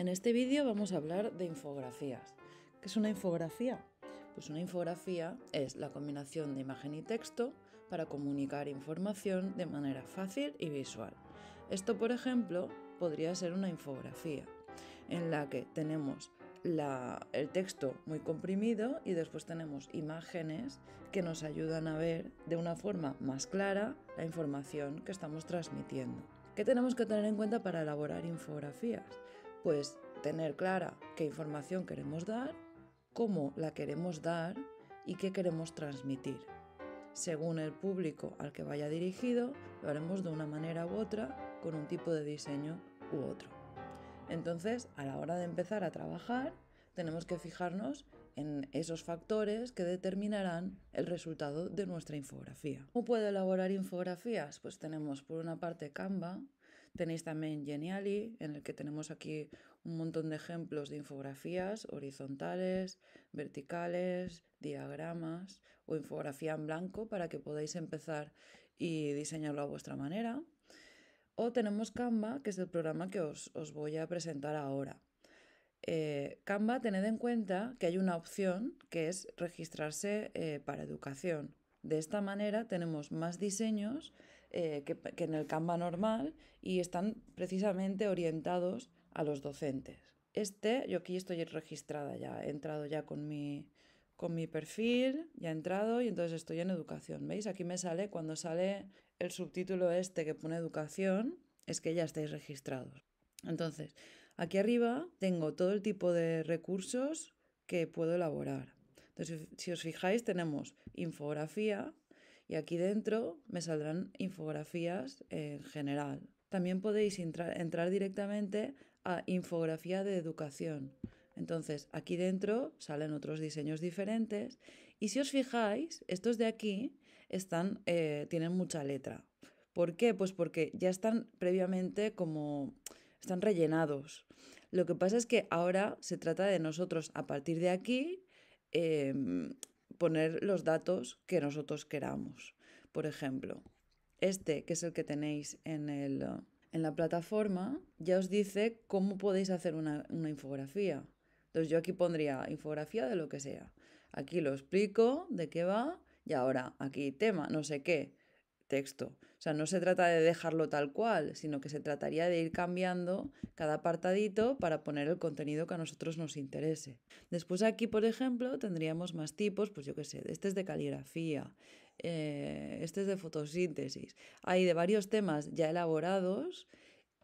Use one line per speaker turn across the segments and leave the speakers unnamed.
En este vídeo vamos a hablar de infografías. ¿Qué es una infografía? Pues una infografía es la combinación de imagen y texto para comunicar información de manera fácil y visual. Esto, por ejemplo, podría ser una infografía en la que tenemos el texto muy comprimido y después tenemos imágenes que nos ayudan a ver de una forma más clara la información que estamos transmitiendo. ¿Qué tenemos que tener en cuenta para elaborar infografías? pues tener clara qué información queremos dar, cómo la queremos dar y qué queremos transmitir. Según el público al que vaya dirigido, lo haremos de una manera u otra, con un tipo de diseño u otro. Entonces, a la hora de empezar a trabajar, tenemos que fijarnos en esos factores que determinarán el resultado de nuestra infografía. ¿Cómo puedo elaborar infografías? Pues tenemos por una parte Canva, Tenéis también Geniali, en el que tenemos aquí un montón de ejemplos de infografías horizontales, verticales, diagramas o infografía en blanco para que podáis empezar y diseñarlo a vuestra manera. O tenemos Canva, que es el programa que os, voy a presentar ahora. Eh, Canva, tened en cuenta que hay una opción que es registrarse eh, para educación. De esta manera tenemos más diseños eh, que, en el Canva normal y están precisamente orientados a los docentes. Este, yo aquí estoy registrada ya, he entrado ya con mi, con mi perfil, ya he entrado y entonces estoy en educación. ¿Veis? Aquí me sale, cuando sale el subtítulo este que pone educación, es que ya estáis registrados. Entonces, aquí arriba tengo todo el tipo de recursos que puedo elaborar. Entonces, si os fijáis, tenemos infografía, y aquí dentro me saldrán infografías en general. También podéis entrar, directamente a infografía de educación. Entonces, aquí dentro salen otros diseños diferentes y si os fijáis, estos de aquí están, eh, tienen mucha letra. ¿Por qué? Pues porque ya están previamente como están rellenados. Lo que pasa es que ahora se trata de nosotros a partir de aquí em, poner los datos que nosotros queramos. Por ejemplo, este que es el que tenéis en, el, eh, en la plataforma ya os dice cómo podéis hacer una, una infografía. Entonces yo aquí pondría infografía de lo que sea. Aquí lo explico, de qué va, y ahora aquí tema, no sé qué texto. O sea, no se trata de dejarlo tal cual, sino que se trataría de ir cambiando cada apartadito para poner el contenido que a nosotros nos interese. Después aquí, por ejemplo, tendríamos más tipos, pues yo qué sé, este es de caligrafía, eh, este es de fotosíntesis. Hay de varios temas ya elaborados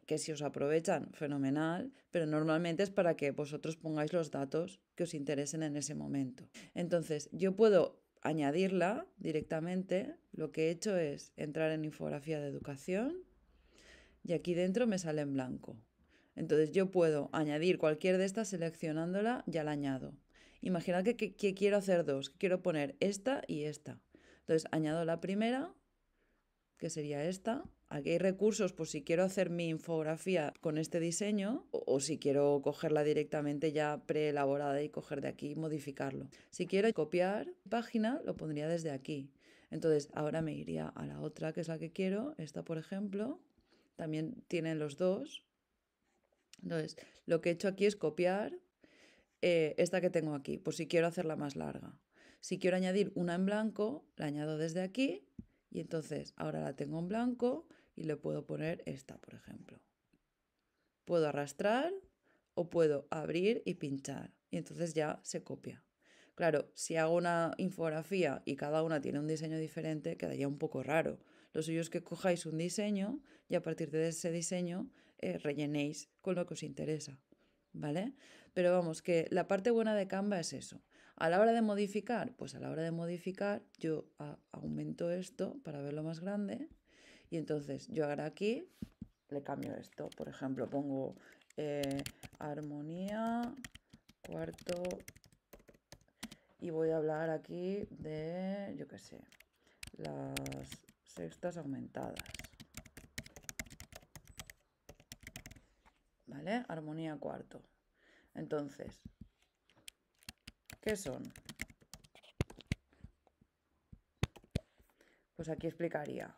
que si os aprovechan, fenomenal, pero normalmente es para que vosotros pongáis los datos que os interesen en ese momento. Entonces, yo puedo añadirla directamente, lo que he hecho es entrar en infografía de educación y aquí dentro me sale en blanco. Entonces yo puedo añadir cualquier de estas seleccionándola, ya la añado. Imaginad que, quiero hacer dos, quiero poner esta y esta. Entonces añado la primera, que sería esta, Aquí hay recursos por si quiero hacer mi infografía con este diseño o, si quiero cogerla directamente ya preelaborada y coger de aquí y modificarlo. Si quiero copiar página, lo pondría desde aquí. Entonces, ahora me iría a la otra, que es la que quiero, esta por ejemplo. También tienen los dos. Entonces, lo que he hecho aquí es copiar eh, esta que tengo aquí, por si quiero hacerla más larga. Si quiero añadir una en blanco, la añado desde aquí y entonces ahora la tengo en blanco y le puedo poner esta, por ejemplo. Puedo arrastrar o puedo abrir y pinchar. Y entonces ya se copia. Claro, si hago una infografía y cada una tiene un diseño diferente, quedaría un poco raro. Lo suyo es que cojáis un diseño y a partir de ese diseño eh, rellenéis con lo que os interesa. ¿Vale? Pero vamos, que la parte buena de Canva es eso, a la hora de modificar, pues a la hora de modificar yo aumento esto para verlo más grande y entonces yo ahora aquí le cambio esto. Por ejemplo, pongo eh, armonía, cuarto y voy a hablar aquí de, yo qué sé, las sextas aumentadas. ¿Vale? Armonía cuarto. Entonces, ¿Qué son? Pues aquí explicaría.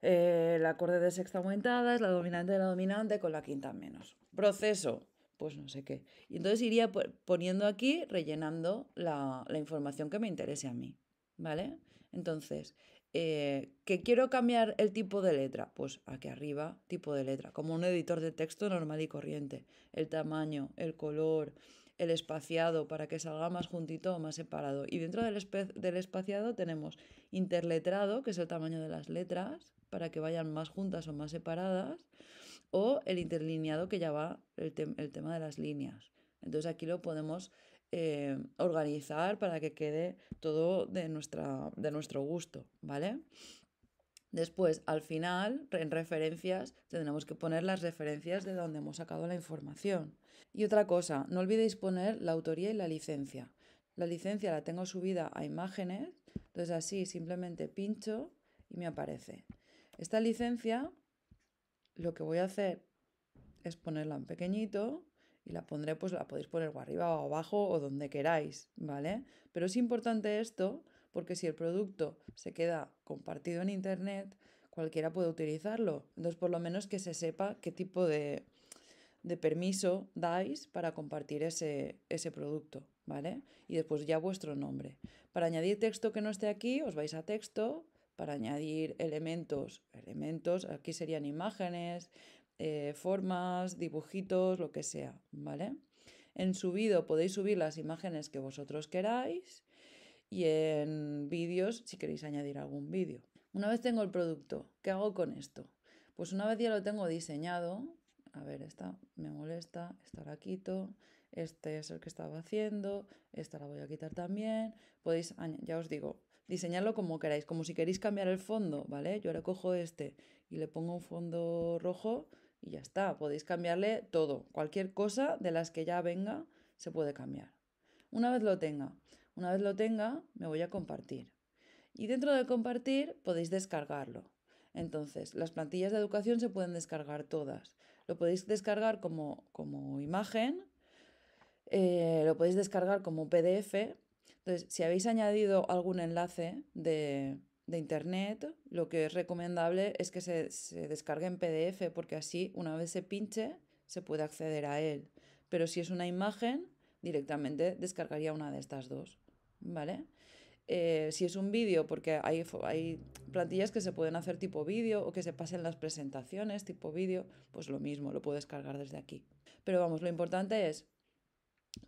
el eh, acorde de sexta aumentada es la dominante de la dominante con la quinta menos. Proceso, pues no sé qué. Y entonces iría poniendo aquí, rellenando la, información que me interese a mí. ¿Vale? Entonces, ¿qué eh, que quiero cambiar el tipo de letra, pues aquí arriba, tipo de letra, como un editor de texto normal y corriente, el tamaño, el color, el espaciado para que salga más juntito o más separado. Y dentro del, del espaciado tenemos interletrado, que es el tamaño de las letras, para que vayan más juntas o más separadas, o el interlineado, que ya va el, tema de las líneas. Entonces aquí lo podemos eh, organizar para que quede todo de, nuestra, de nuestro gusto, ¿vale? Después, al final, en referencias, tendremos que poner las referencias de donde hemos sacado la información. Y otra cosa, no olvidéis poner la autoría y la licencia. La licencia la tengo subida a imágenes, entonces así simplemente pincho y me aparece. Esta licencia lo que voy a hacer es ponerla en pequeñito y la pondré, pues la podéis poner arriba o abajo o donde queráis, ¿vale? Pero es importante esto porque si el producto se queda compartido en Internet, cualquiera puede utilizarlo. Entonces, por lo menos que se sepa qué tipo de, permiso dais para compartir ese, producto, ¿vale? Y después ya vuestro nombre. Para añadir texto que no esté aquí, os vais a texto. Para añadir elementos, elementos, aquí serían imágenes, eh, formas, dibujitos, lo que sea, ¿vale? En subido podéis subir las imágenes que vosotros queráis y en vídeos si queréis añadir algún vídeo. Una vez tengo el producto, ¿qué hago con esto? Pues una vez ya lo tengo diseñado, a ver, esta me molesta, esta la quito, este es el que estaba haciendo, esta la voy a quitar también. Podéis, ya os digo, diseñarlo como queráis, como si queréis cambiar el fondo, ¿vale? Yo ahora cojo este y le pongo un fondo rojo y ya está. Podéis cambiarle todo, cualquier cosa de las que ya venga se puede cambiar. Una vez lo tenga, una vez lo tenga, me voy a compartir. Y dentro de compartir podéis descargarlo. Entonces, las plantillas de educación se pueden descargar todas. Lo podéis descargar como, imagen, eh, lo podéis descargar como PDF. Entonces, si habéis añadido algún enlace de, de internet, lo que es recomendable es que se, se, descargue en PDF, porque así, una vez se pinche, se puede acceder a él. Pero si es una imagen, directamente descargaría una de estas dos. ¿vale? Eh, si es un vídeo, porque hay, hay, plantillas que se pueden hacer tipo vídeo o que se pasen las presentaciones tipo vídeo, pues lo mismo, lo puedes cargar desde aquí. Pero vamos, lo importante es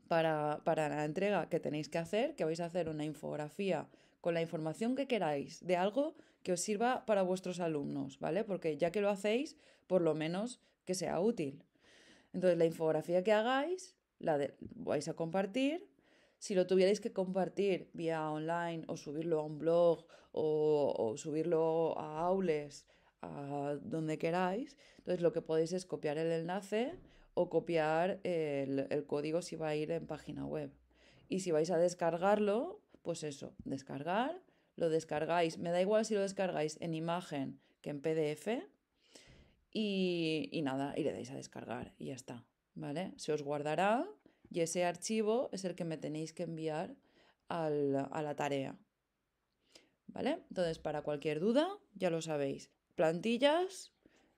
para, para la entrega que tenéis que hacer, que vais a hacer una infografía con la información que queráis de algo que os sirva para vuestros alumnos, ¿vale? Porque ya que lo hacéis, por lo menos que sea útil. Entonces, la infografía que hagáis, la vais a compartir si lo tuvierais que compartir vía online o subirlo a un blog o, subirlo a Aules, a donde queráis, entonces lo que podéis es copiar el enlace o copiar el, código si va a ir en página web. Y si vais a descargarlo, pues eso, descargar, lo descargáis. Me da igual si lo descargáis en imagen que en PDF. Y, y, nada, y le dais a descargar y ya está. ¿Vale? Se os guardará y ese archivo es el que me tenéis que enviar a la tarea. ¿Vale? Entonces, para cualquier duda, ya lo sabéis. Plantillas,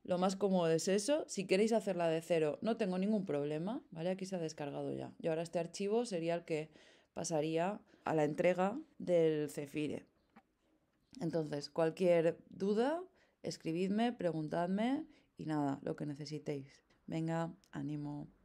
lo más cómodo es eso. Si queréis hacerla de cero, no tengo ningún problema, ¿vale? Aquí se ha descargado ya. Y ahora este archivo sería el que pasaría a la entrega del Cefire. Entonces, cualquier duda, escribidme, preguntadme y nada, lo que necesitéis. Venga, ánimo.